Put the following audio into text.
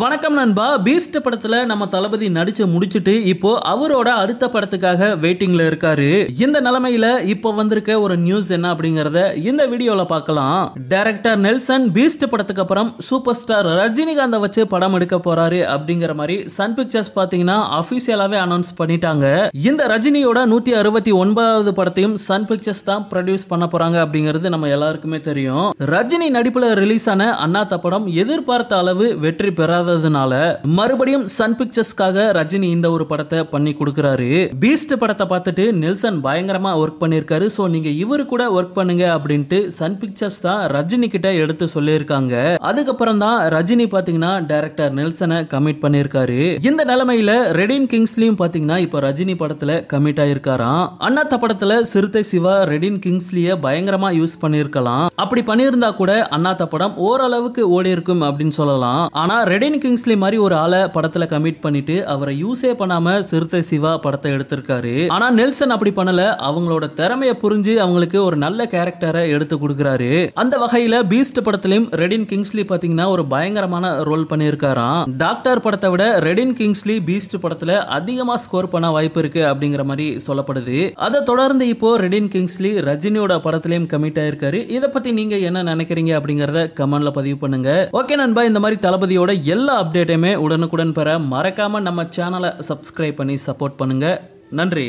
வணக்கம் நண்பா பீஸ்ட் படத்துல நம்ம தளபதி நடிச்சு முடிச்சுட்டு இப்போ அவரோட அடுத்த படத்துக்காக வெயிட்டிங்ல இருக்காரு இந்த நிலைமையில இப்போ வந்திருக்க ஒரு நியூஸ் என்ன அப்படிங்கறத இந்த வீடியோல பார்க்கலாம் டைரக்டர் நெல்சன் பீஸ்ட் படத்துக்கு அப்புறம் சூப்பர் ஸ்டார் ரஜினிகாந்த வச்சு படம் எடுக்க போறாரு அப்படிங்கிற மாதிரி சன் பிக்சர்ஸ் பாத்தீங்கன்னா அபிஷியலாவே அனௌன்ஸ் பண்ணிட்டாங்க இந்த ரஜினியோட நூத்தி அறுபத்தி ஒன்பதாவது படத்தையும் சன் பிக்சர்ஸ் தான் ப்ரொடியூஸ் பண்ண போறாங்க அப்படிங்கிறது நம்ம எல்லாருக்குமே தெரியும் ரஜினி நடிப்புல ரிலீஸ் ஆன அண்ணாத்த படம் எதிர்பார்த்த அளவு வெற்றி பெற வராததுனால மறுபடியும் சன் பிக்சர்ஸ்க்காக ரஜினி இந்த ஒரு படத்தை பண்ணி கொடுக்குறாரு பீஸ்ட் படத்தை பார்த்துட்டு நெல்சன் பயங்கரமா ஒர்க் பண்ணியிருக்காரு ஸோ நீங்க இவரு கூட ஒர்க் பண்ணுங்க அப்படின்ட்டு சன் பிக்சர்ஸ் தான் ரஜினி கிட்ட எடுத்து சொல்லியிருக்காங்க அதுக்கப்புறம் தான் ரஜினி பாத்தீங்கன்னா டைரக்டர் நெல்சனை கமிட் பண்ணியிருக்காரு இந்த நிலைமையில ரெடின் கிங்ஸ்லியும் பாத்தீங்கன்னா இப்போ ரஜினி படத்துல கமிட் ஆயிருக்காராம் அண்ணாத்த படத்துல சிறுத்தை சிவா ரெடின் கிங்ஸ்லிய பயங்கரமா யூஸ் பண்ணியிருக்கலாம் அப்படி பண்ணியிருந்தா கூட அண்ணாத்த படம் ஓரளவுக்கு ஓடி இருக்கும் அப்படின்னு சொல்லலாம் ஆனா ரெடின் கிங்ஸ்லி மாதிரி ஒரு ஆளை படத்துல கமிட் பண்ணிட்டு அவரை யூஸே பண்ணாம சிறுத்தை சிவா படத்தை எடுத்திருக்காரு ஆனா நெல்சன் அப்படி பண்ணல அவங்களோட திறமைய புரிஞ்சு அவங்களுக்கு ஒரு நல்ல கேரக்டரை எடுத்து கொடுக்குறாரு அந்த வகையில பீஸ்ட் படத்திலையும் ரெடின் கிங்ஸ்லி பாத்தீங்கன்னா ஒரு பயங்கரமான ரோல் பண்ணியிருக்காராம் டாக்டர் படத்தை விட ரெடின் கிங்ஸ்லி பீஸ்ட் படத்துல அதிகமா ஸ்கோர் பண்ண வாய்ப்பு இருக்கு அப்படிங்கிற மாதிரி சொல்லப்படுது அதை தொடர்ந்து இப்போ ரெடின் கிங்ஸ்லி ரஜினியோட படத்திலையும் கமிட் ஆயிருக்காரு இதை பத்தி நீங்க என்ன நினைக்கிறீங்க அப்படிங்கறத கமெண்ட்ல பதிவு பண்ணுங்க ஓகே நண்பா இந்த மாதிரி தளபதியோட எல்லா அப்டேட்டையுமே உடனுக்குடன் பெற மறக்காமல் நம்ம சேனலை சப்ஸ்கிரைப் பண்ணி சப்போர்ட் பண்ணுங்கள் நன்றி